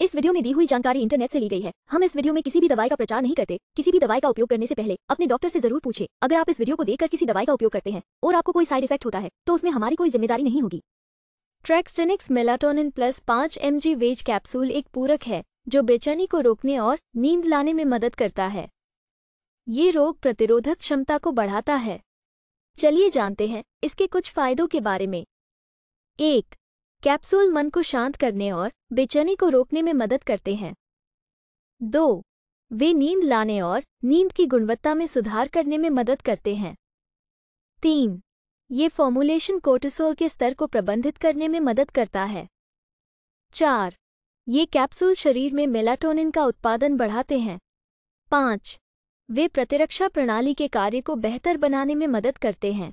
इस वीडियो में दी हुई जानकारी इंटरनेट से ली गई है हम इस वीडियो में किसी भी दवाई का प्रचार नहीं करते किसी भी दवाई का उपयोग करने से पहले अपने डॉक्टर से जरूर पूछे अगर आप इस वीडियो को देखकर किसी दवाई का उपयोग करते हैं और आपको कोई साइड इफेक्ट होता है तो उसमें हमारी कोई जिम्मेदारी नहीं होगी ट्रैक्सटेनिक्स मेलाटोनिन प्लस पांच एम वेज कैप्सूल एक पूरक है जो बेचैनी को रोकने और नींद लाने में मदद करता है ये रोग प्रतिरोधक क्षमता को बढ़ाता है चलिए जानते हैं इसके कुछ फायदों के बारे में एक कैप्सूल मन को शांत करने और बेचैनी को रोकने में मदद करते हैं दो वे नींद लाने और नींद की गुणवत्ता में सुधार करने में मदद करते हैं तीन ये फॉर्मुलेशन कोर्टिसोल के स्तर को प्रबंधित करने में मदद करता है चार ये कैप्सूल शरीर में मेलाटोनिन का उत्पादन बढ़ाते हैं पाँच वे प्रतिरक्षा प्रणाली के कार्य को बेहतर बनाने में मदद करते हैं